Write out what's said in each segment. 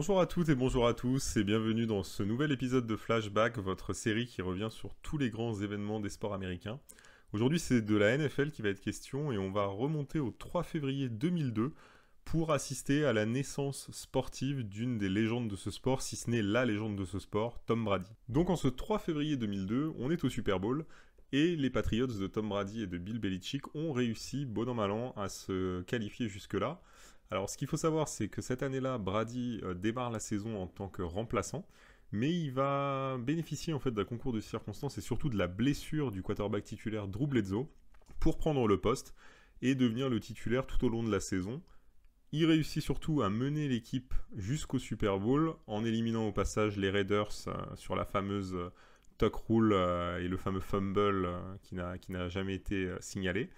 Bonjour à toutes et bonjour à tous et bienvenue dans ce nouvel épisode de Flashback, votre série qui revient sur tous les grands événements des sports américains. Aujourd'hui c'est de la NFL qui va être question et on va remonter au 3 février 2002 pour assister à la naissance sportive d'une des légendes de ce sport, si ce n'est la légende de ce sport, Tom Brady. Donc en ce 3 février 2002, on est au Super Bowl et les Patriots de Tom Brady et de Bill Belichick ont réussi, bon an mal à se qualifier jusque-là. Alors ce qu'il faut savoir, c'est que cette année-là, Brady euh, démarre la saison en tant que remplaçant, mais il va bénéficier en fait d'un concours de circonstances et surtout de la blessure du quarterback titulaire Drew Bledsoe pour prendre le poste et devenir le titulaire tout au long de la saison. Il réussit surtout à mener l'équipe jusqu'au Super Bowl en éliminant au passage les Raiders euh, sur la fameuse euh, tuck rule et le fameux fumble qui n'a jamais été signalé.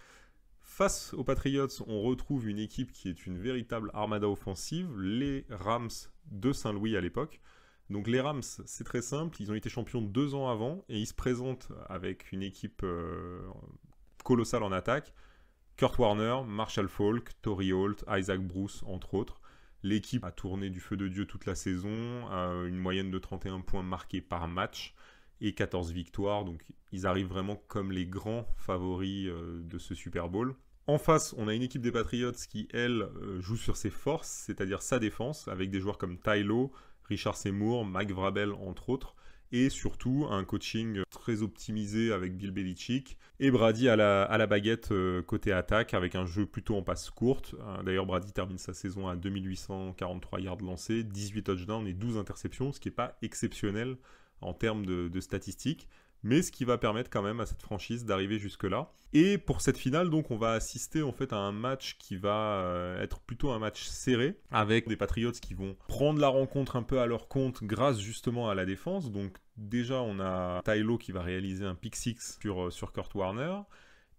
Face aux Patriots, on retrouve une équipe qui est une véritable armada offensive, les Rams de Saint-Louis à l'époque. Donc les Rams, c'est très simple, ils ont été champions deux ans avant et ils se présentent avec une équipe euh, colossale en attaque. Kurt Warner, Marshall Falk, Tori Holt, Isaac Bruce, entre autres. L'équipe a tourné du feu de Dieu toute la saison, une moyenne de 31 points marqués par match et 14 victoires. Donc ils arrivent vraiment comme les grands favoris euh, de ce Super Bowl. En face, on a une équipe des Patriots qui, elle, euh, joue sur ses forces, c'est-à-dire sa défense, avec des joueurs comme Tylo, Richard Seymour, Mike Vrabel, entre autres, et surtout un coaching très optimisé avec Bill Belichick et Brady à la, à la baguette euh, côté attaque avec un jeu plutôt en passe courte. D'ailleurs, Brady termine sa saison à 2843 yards lancés, 18 touchdowns et 12 interceptions, ce qui n'est pas exceptionnel en termes de, statistiques mais ce qui va permettre quand même à cette franchise d'arriver jusque-là. Et pour cette finale, donc, on va assister en fait à un match qui va euh, être plutôt un match serré, avec des Patriots qui vont prendre la rencontre un peu à leur compte grâce justement à la défense. Donc déjà, on a Tylo qui va réaliser un pick six sur, euh, sur Kurt Warner.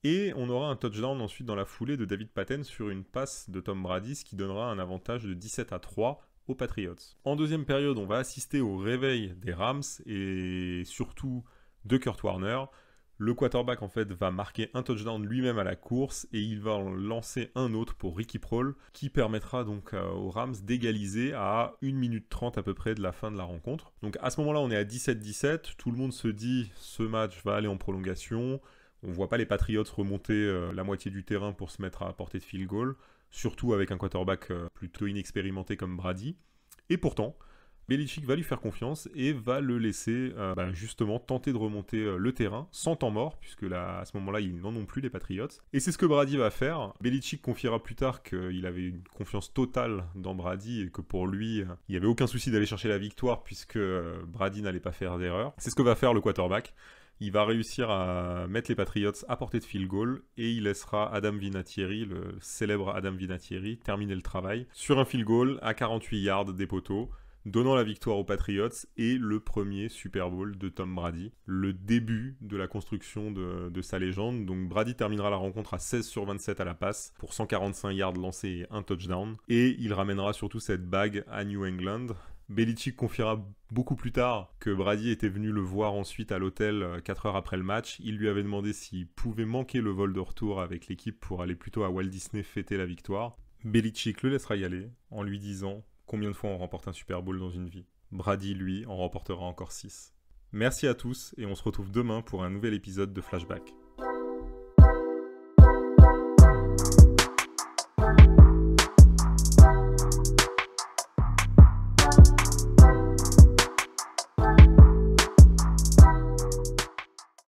Et on aura un touchdown ensuite dans la foulée de David Patten sur une passe de Tom Brady, ce qui donnera un avantage de 17 à 3 aux Patriots. En deuxième période, on va assister au réveil des Rams et surtout de Kurt Warner. Le quarterback en fait va marquer un touchdown lui-même à la course et il va lancer un autre pour Ricky Prohl qui permettra donc euh, aux Rams d'égaliser à 1 minute 30 à peu près de la fin de la rencontre. Donc à ce moment-là on est à 17-17, tout le monde se dit ce match va aller en prolongation, on voit pas les Patriots remonter euh, la moitié du terrain pour se mettre à portée de field goal surtout avec un quarterback euh, plutôt inexpérimenté comme Brady. Et pourtant, Belichick va lui faire confiance et va le laisser euh, bah, justement tenter de remonter euh, le terrain sans temps mort, puisque là, à ce moment-là, ils n'en ont plus les Patriots. Et c'est ce que Brady va faire. Belichick confiera plus tard qu'il avait une confiance totale dans Brady et que pour lui, il n'y avait aucun souci d'aller chercher la victoire puisque Brady n'allait pas faire d'erreur. C'est ce que va faire le quarterback. Il va réussir à mettre les Patriots à portée de field goal et il laissera Adam Vinatieri, le célèbre Adam Vinatieri, terminer le travail sur un field goal à 48 yards des poteaux donnant la victoire aux Patriots et le premier Super Bowl de Tom Brady, le début de la construction de, sa légende. Donc Brady terminera la rencontre à 16 sur 27 à la passe pour 145 yards lancés et un touchdown. Et il ramènera surtout cette bague à New England, Belichick confiera beaucoup plus tard que Brady était venu le voir ensuite à l'hôtel 4 euh, heures après le match. Il lui avait demandé s'il pouvait manquer le vol de retour avec l'équipe pour aller plutôt à Walt Disney fêter la victoire. Belichick le laissera y aller en lui disant combien de fois on remporte un Super Bowl dans une vie. Brady, lui, en remportera encore 6. Merci à tous et on se retrouve demain pour un nouvel épisode de Flashback.